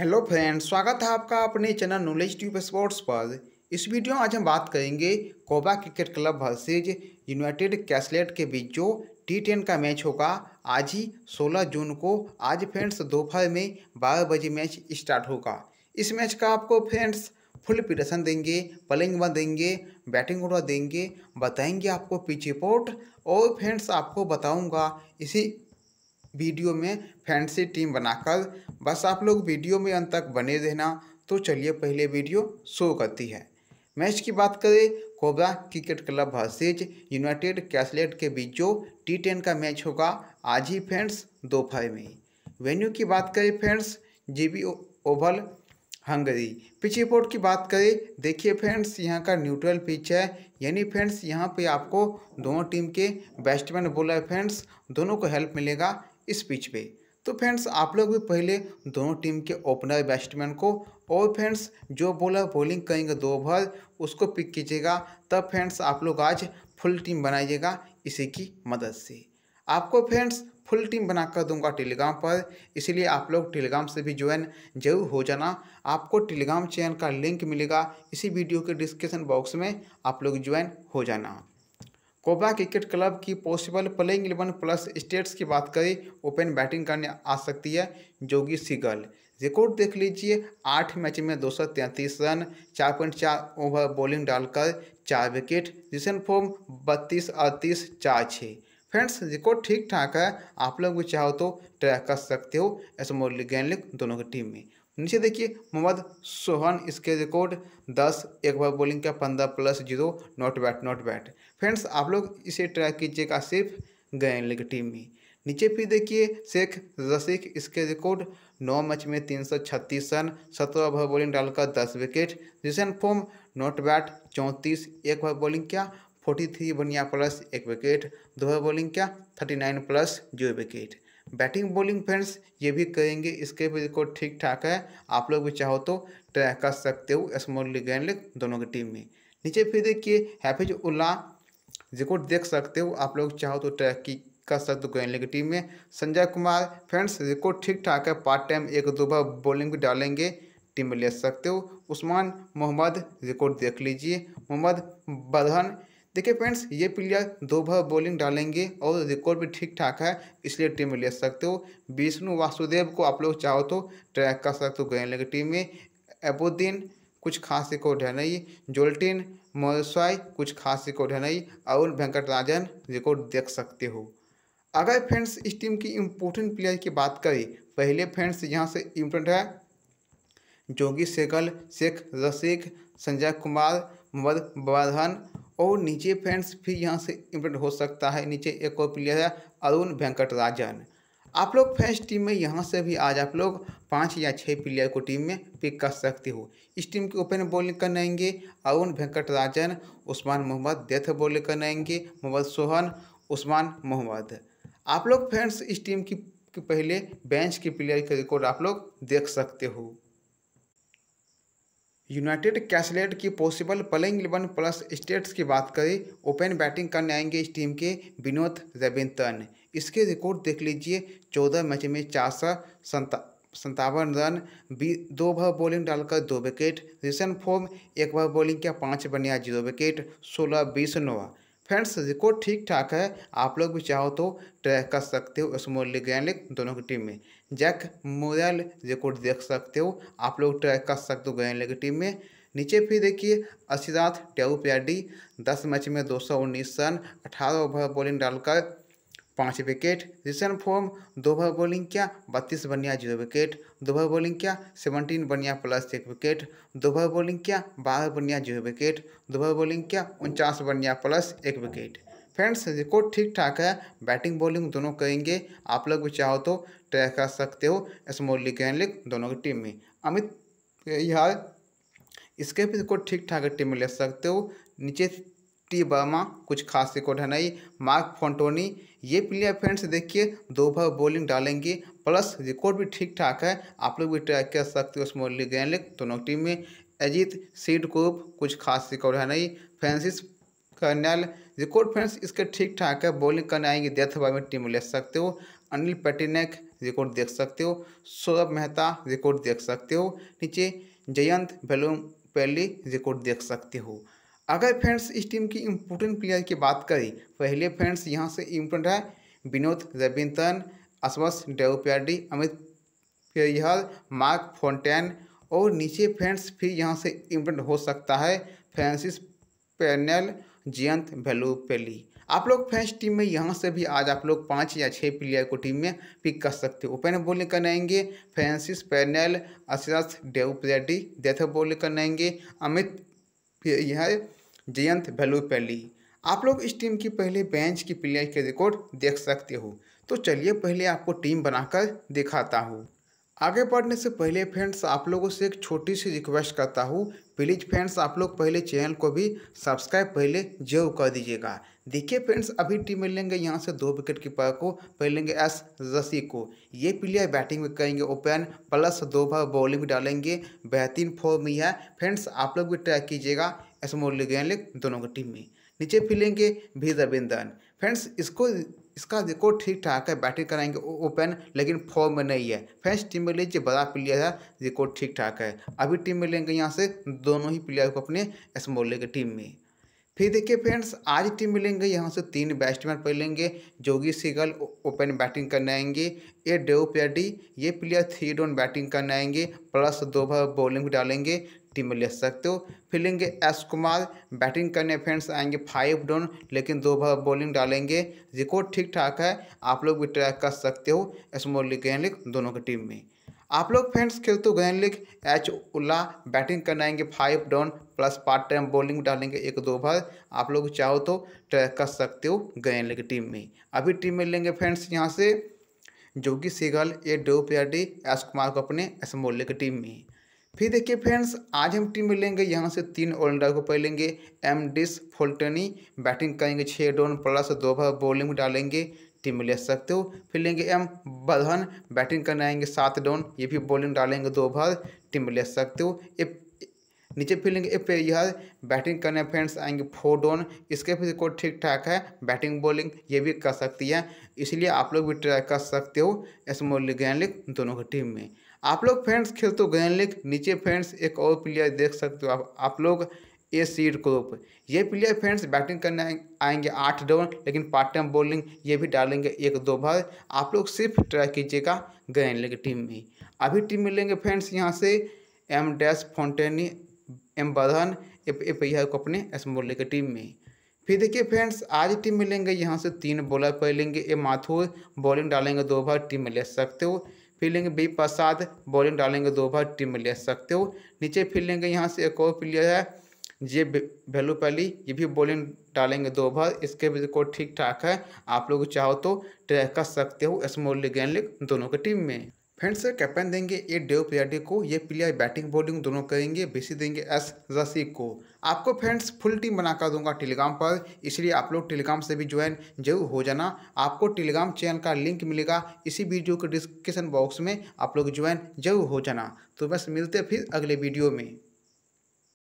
hello friends स्वागत है आपका अपने चैनल नॉलेज ट्यूब स्पोर्ट्स पर इस वीडियो में आज हम बात करेंगे Koba cricket club versus United Csalad के बीच जो टी टेन का मैच होगा आज ही 16 जून को आज फ्रेंड्स दोपहर में बारह बजे मैच स्टार्ट होगा इस मैच का आपको फ्रेंड्स फुल प्रदर्शन देंगे पलिंग वन देंगे बैटिंग ऑर्डर देंगे बताएंगे आपको पिच रिपोर्ट और फ्रेंड्स आपको बताऊंगा इसी वीडियो में फैंसी टीम बनाकर बस आप लोग वीडियो में अंत तक बने रहना तो चलिए पहले वीडियो शो करती है मैच की बात करें cobra cricket club versus United Csalad के बीच जो टी टेन का मैच होगा आज ही फ्रेंड्स दोपहर में वेन्यू की बात करें friends GB oval Hungary pitch report की बात करें देखिए फ्रेंड्स यहाँ का न्यूट्रल पिच है यानी फ्रेंड्स यहाँ पे आपको दोनों टीम के बैट्समैन बोलर फ्रेंड्स दोनों को हेल्प मिलेगा इस पिच पे तो फ्रेंड्स आप लोग भी पहले दोनों टीम के ओपनर बैट्समैन को और फ्रेंड्स जो बॉलर बॉलिंग करेंगे दो ओवर उसको पिक कीजिएगा तब फ्रेंड्स आप लोग आज फुल टीम बनाइएगा इसी की मदद से आपको फ्रेंड्स फुल टीम बनाकर दूंगा टेलीग्राम पर इसलिए आप लोग टेलीग्राम से भी ज्वाइन जरूर हो जाना आपको टेलीग्राम चैनल का लिंक मिलेगा इसी वीडियो के डिस्क्रिप्शन बॉक्स में आप लोग ज्वाइन हो जाना कोबा क्रिकेट क्लब की possible playing eleven plus stats की बात करें ओपन बैटिंग करने आ सकती है जोगी सिगल रिकॉर्ड देख लीजिए आठ मैच में दो सौ तैंतीस रन चार पॉइंट चार ओवर बॉलिंग डालकर चार विकेट रिसेंट फॉर्म बत्तीस अड़तीस चार छः फ्रेंड्स रिकॉर्ड ठीक ठाक है आप लोग भी चाहो तो ट्रैक कर सकते हो एसमोर गैनलिक दोनों की टीम में नीचे देखिए मोहम्मद सोहन इसके रिकॉर्ड दस एक बार बॉलिंग का पंद्रह plus zero not bat not bat friends आप लोग इसे ट्रैक कीजिएगा सिर्फ गैन लीग टीम में नीचे फिर देखिए शेख रसीख इसके रिकॉर्ड नौ मैच में तीन सौ छत्तीस रन सत्रह ओवर बॉलिंग डालकर दस wicket recent form not bat चौंतीस एक ओवर बॉलिंग क्या फोर्टी थ्री बनिया प्लस एक विकेट दो ओवर बॉलिंग क्या thirty nine plus zero wicket batting bowling friends ये भी करेंगे इसके भी रिकॉर्ड ठीक ठाक है आप लोग भी चाहो तो ट्रैक कर सकते हो स्मॉल लीग एंड लीग दोनों की टीम में नीचे फिर देखिए हैफिज उल्ला रिकॉर्ड देख सकते हो आप लोग चाहो तो ट्रैक की कर सकते हो गोयल की टीम में संजय कुमार फ्रेंड्स रिकॉर्ड ठीक ठाक है पार्ट टाइम एक दो बार बॉलिंग भी डालेंगे टीम में ले सकते हो उस्मान मोहम्मद रिकॉर्ड देख लीजिए मोहम्मद बदहन देखिए फ्रेंड्स ये प्लेयर दो भर बॉलिंग डालेंगे और रिकॉर्ड भी ठीक ठाक है इसलिए टीम में ले सकते हो विष्णु वासुदेव को आप लोग चाहो तो ट्रैक कर सकते हो गए लेकिन टीम में एबुद्दीन कुछ खास रिकॉर्ड है नहीं जोल्टिन मोरसाई कुछ खास रिकॉर्ड है नहीं और वेंकट राजन रिकॉर्ड देख सकते हो अगर फ्रेंड्स इस टीम की इम्पोर्टेंट प्लेयर की बात करें पहले फ्रेंड्स यहाँ से इम्पोर्टेंट है जोगी सेगल शेख रसीक संजय कुमार मोहम्मद बर्धन और नीचे फ्रेंड्स फिर यहाँ से इम्पोर्ट हो सकता है नीचे एक और प्लेयर है अरुण वेंकट राजन आप लोग फ्रेंड्स टीम में यहाँ से भी आज आप लोग पाँच या छः प्लेयर को टीम में पिक कर सकते हो इस टीम के ओपन बॉलिंग करनाएंगे अरुण वेंकट राजन उस्मान मोहम्मद डेथ बॉलिंग करनाएंगे मोहम्मद सोहन उस्मान मोहम्मद आप लोग फ्रेंड्स इस टीम की पहले बेंच के प्लेयर का रिकॉर्ड आप लोग देख सकते हो यूनाइटेड कैसलेट की possible playing eleven plus stats की बात करें ओपन बैटिंग करने आएंगे इस टीम के विनोद रेबिंतन इसके रिकॉर्ड देख लीजिए चौदह मैच में चार सौ संता संतावन रन बी दो भर बॉलिंग डालकर दो विकेट रिसेंट फॉर्म एक बार बॉलिंग का पाँच बनिया जीरो विकेट सोलह बीस नोवा फ्रेंड्स रिकॉर्ड ठीक ठाक है आप लोग भी चाहो तो ट्रैक कर सकते हो स्मॉल लीग एंड लीग दोनों की टीम में जैक मोरल रिकॉर्ड देख सकते हो आप लोग ट्रैक कर सकते हो गैन की टीम में नीचे फिर देखिए अशिराथ टेऊ प्याडी दस मैच में दो सौ उन्नीस रन अठारह ओवर बॉलिंग डालकर पाँच विकेट रिसेंट फॉर्म दो ओवर बॉलिंग क्या बत्तीस बनिया जीरो विकेट दो ओवर बॉलिंग क्या सेवनटीन बनिया प्लस एक विकेट दो ओवर बॉलिंग क्या बारह बनिया जीरो विकेट दो ओवर बॉलिंग क्या उनचास बनिया प्लस एक विकेट फ्रेंड्स रिकॉर्ड ठीक ठाक है बैटिंग बॉलिंग दोनों करेंगे आप लोग भी चाहो तो ट्रैक कर सकते हो स्मॉल लीग एंड लीग दोनों की टीम में अमित यार इसके भी को ठीक ठाक टीम में ले सकते हो नीचे टी बर्मा कुछ खास रिकॉर्ड है नहीं मार्क फोंटोनी ये प्लेयर फ्रेंड्स देखिए दो भर बॉलिंग डालेंगे प्लस रिकॉर्ड भी ठीक ठाक है आप लोग भी ट्रैक कर सकते हो स्मॉल लीग एंड लीग दोनों टीम में अजीत सीड कोप कुछ खास रिकॉर्ड है नहीं फ्रेंसिस कर्नल रिकॉर्ड फ्रेंड्स इसके ठीक ठाक है बॉलिंग करने आएंगे डेथ ओवर में टीम ले सकते हो अनिल पेटिनेक रिकॉर्ड देख सकते हो सौरभ मेहता रिकॉर्ड देख सकते हो नीचे जयंत वेलोम पहली रिकॉर्ड देख सकते हो अगर फ्रेंड्स इस टीम की इम्पोर्टेंट प्लेयर की बात करें पहले फ्रेंड्स यहाँ से इम्पोर्टेंट है विनोद रविंद्रन अश्वस डेवप्याडी अमित पेरिहर मार्क फोनटेन और नीचे फ्रेंड्स फिर यहाँ से इम्पोर्टेंट हो सकता है फ्रांसिस पेनल जियंत पेली आप लोग फैंस टीम में यहाँ से भी आज आप लोग पाँच या छः प्लेयर को टीम में पिक कर सकते हो ओपन बॉलिंग आएंगे फ्रांसिस पैनल अशरथ डेउ प्लेटी डेथ बॉलिंग कराएंगे अमित यह जयंत वेलूपैली आप लोग इस टीम की पहले बेंच की प्लेयर के रिकॉर्ड देख सकते हो तो चलिए पहले आपको टीम बनाकर दिखाता हूँ आगे बढ़ने से पहले फ्रेंड्स आप लोगों से एक छोटी सी रिक्वेस्ट करता हूँ प्लीज़ फ्रेंड्स आप लोग पहले चैनल को भी सब्सक्राइब पहले जरूर कर दीजिएगा देखिए फ्रेंड्स अभी टीम लेंगे यहाँ से दो विकेट कीपर को पहले लेंगे एस रसी को ये प्लेयर बैटिंग में करेंगे ओपन प्लस दो बार बॉलिंग डालेंगे बेहतरीन फॉर्म ही है फ्रेंड्स आप लोग भी ट्रैक कीजिएगा एस लीग एंड दोनों की टीम में नीचे फिलेंगे भी रविंदन फ्रेंड्स इसको इसका देखो ठीक ठाक है बैटिंग कराएंगे ओपन लेकिन फॉर्म में नहीं है फ्रेंड्स टीम में लीजिए बड़ा प्लेयर है देखो ठीक ठाक है अभी टीम में लेंगे यहाँ से दोनों ही प्लेयर को अपने स्मॉल की टीम में फिर देखिए फ्रेंड्स आज टीम मिलेंगे यहाँ से तीन बैट्समैन लेंगे जोगी सिगल ओपन बैटिंग करने आएंगे ए डेव प्याडी ये प्लेयर थ्री डॉन बैटिंग करने आएंगे प्लस दो बार बॉलिंग डालेंगे टीम में ले सकते हो फील्डिंग एस कुमार बैटिंग करने फ्रेंड्स आएंगे फाइव डाउन लेकिन दो भर बॉलिंग डालेंगे रिकॉर्ड ठीक ठाक है आप लोग भी ट्रैक कर सकते हो स्मॉल लीग ग्रैंड लीग दोनों की टीम में आप लोग फ्रेंड्स खेलते हो grand league H Ullah batting करने आएंगे five down plus part time bowling डालेंगे एक दो बार आप लोग चाहो तो ट्रैक कर सकते हो ग्रैंड लीग टीम में अभी टीम में लेंगे फ्रेंड्स यहाँ से जोगी सिगल ए डो पी एस कुमार को अपने स्मॉल लीग टीम में फिर देखिए फ्रेंड्स आज हम टीम में लेंगे यहाँ से तीन ऑलराउंडर को पहलेंगे एम डिस फोल्टनी बैटिंग करेंगे छः डॉन प्लस दो भर बॉलिंग डालेंगे टीम में ले सकते हो फिर लेंगे एम बधन बैटिंग करने आएंगे सात डॉन ये भी बॉलिंग डालेंगे दो भर टीम में ले सकते हो ए नीचे फील्डिंग पे यह बैटिंग करने फ्रेंड्स आएंगे फोर डॉन इसके फिर को ठीक ठाक है बैटिंग बॉलिंग ये भी कर सकती है इसलिए आप लोग भी ट्राई कर सकते हो स्मॉल लीग दोनों की टीम में आप लोग फ्रेंड्स खेल तो गए लेकिन नीचे फ्रेंड्स एक और प्लेयर देख सकते हो आप आप लोग ए सीड क्रोप ये प्लेयर फ्रेंड्स बैटिंग करने आएंगे आठ डबल लेकिन पार्ट टाइम बॉलिंग ये भी डालेंगे एक दो भर आप लोग सिर्फ ट्राई कीजिएगा गए लेकिन टीम में अभी टीम मिलेंगे फ्रेंड्स यहाँ से एम डैश फाउंटेनी एम बधन ए पैया को अपने स्मॉल लेकर टीम में फिर देखिए फ्रेंड्स आज टीम मिलेंगे यहाँ से तीन बॉलर पहलेंगे ए माथुर बॉलिंग डालेंगे दो भर टीम में ले सकते हो फील्डिंग बी प्रसाद बॉलिंग डालेंगे दो बार टीम में ले सकते हो नीचे फील्डिंग यहाँ से एक और प्लेयर है जे वेलू पहली ये भी बॉलिंग डालेंगे दो बार इसके रिकॉर्ड ठीक ठाक है आप लोग चाहो तो ट्रैक कर सकते हो स्मॉल लीग एंड लीग दोनों की टीम में फ्रेंड्स कैप्टन देंगे ए डेव प्रियाडे को ये प्लेयर बैटिंग बॉलिंग दोनों करेंगे बेसी देंगे एस जसी को आपको फ्रेंड्स फुल टीम बनाकर दूंगा टेलीग्राम पर इसलिए आप लोग टेलीग्राम से भी ज्वाइन जरूर हो जाना आपको टेलीग्राम चैनल का लिंक मिलेगा इसी वीडियो के डिस्क्रिप्शन बॉक्स में आप लोग ज्वाइन जरूर हो जाना तो बस मिलते फिर अगले वीडियो में